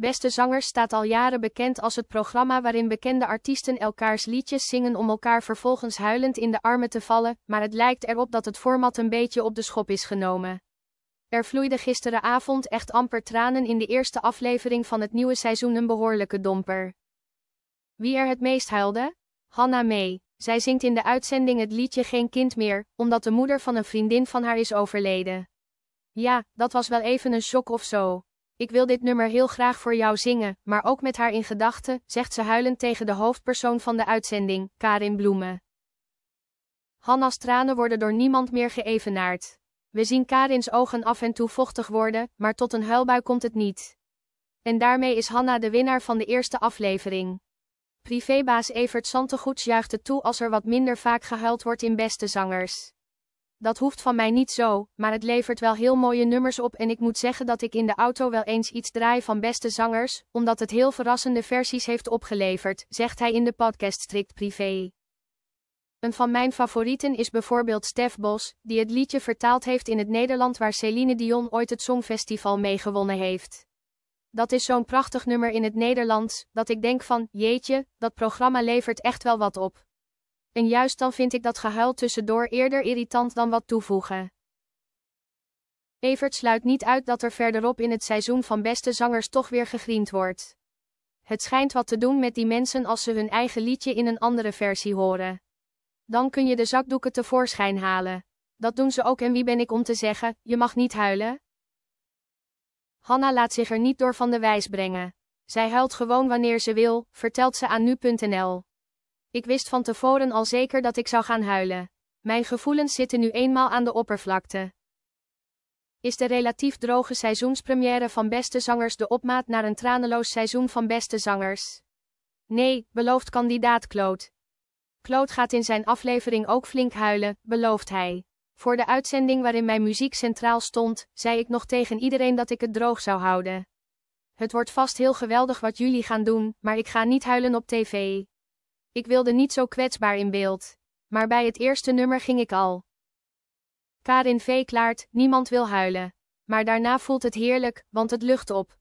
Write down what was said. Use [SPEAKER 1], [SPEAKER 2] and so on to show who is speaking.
[SPEAKER 1] Beste Zangers staat al jaren bekend als het programma waarin bekende artiesten elkaars liedjes zingen om elkaar vervolgens huilend in de armen te vallen, maar het lijkt erop dat het format een beetje op de schop is genomen. Er vloeide gisteravond echt amper tranen in de eerste aflevering van het nieuwe seizoen een behoorlijke domper. Wie er het meest huilde? Hanna May. Zij zingt in de uitzending het liedje Geen Kind meer, omdat de moeder van een vriendin van haar is overleden. Ja, dat was wel even een shock of zo. Ik wil dit nummer heel graag voor jou zingen, maar ook met haar in gedachten, zegt ze huilend tegen de hoofdpersoon van de uitzending, Karin Bloemen. Hanna's tranen worden door niemand meer geëvenaard. We zien Karins ogen af en toe vochtig worden, maar tot een huilbui komt het niet. En daarmee is Hanna de winnaar van de eerste aflevering. Privébaas Evert Santegoets juicht toe als er wat minder vaak gehuild wordt in beste zangers. Dat hoeft van mij niet zo, maar het levert wel heel mooie nummers op en ik moet zeggen dat ik in de auto wel eens iets draai van beste zangers, omdat het heel verrassende versies heeft opgeleverd, zegt hij in de podcast strikt privé. Een van mijn favorieten is bijvoorbeeld Stef Bos, die het liedje vertaald heeft in het Nederland waar Celine Dion ooit het Songfestival meegewonnen heeft. Dat is zo'n prachtig nummer in het Nederlands, dat ik denk van, jeetje, dat programma levert echt wel wat op. En juist dan vind ik dat gehuil tussendoor eerder irritant dan wat toevoegen. Evert sluit niet uit dat er verderop in het seizoen van beste zangers toch weer gegriend wordt. Het schijnt wat te doen met die mensen als ze hun eigen liedje in een andere versie horen. Dan kun je de zakdoeken tevoorschijn halen. Dat doen ze ook en wie ben ik om te zeggen, je mag niet huilen? Hanna laat zich er niet door van de wijs brengen. Zij huilt gewoon wanneer ze wil, vertelt ze aan nu.nl. Ik wist van tevoren al zeker dat ik zou gaan huilen. Mijn gevoelens zitten nu eenmaal aan de oppervlakte. Is de relatief droge seizoenspremière van Beste Zangers de opmaat naar een traneloos seizoen van Beste Zangers? Nee, belooft kandidaat Kloot. Kloot gaat in zijn aflevering ook flink huilen, belooft hij. Voor de uitzending waarin mijn muziek centraal stond, zei ik nog tegen iedereen dat ik het droog zou houden. Het wordt vast heel geweldig wat jullie gaan doen, maar ik ga niet huilen op tv. Ik wilde niet zo kwetsbaar in beeld, maar bij het eerste nummer ging ik al. Karin V. klaart, niemand wil huilen. Maar daarna voelt het heerlijk, want het lucht op.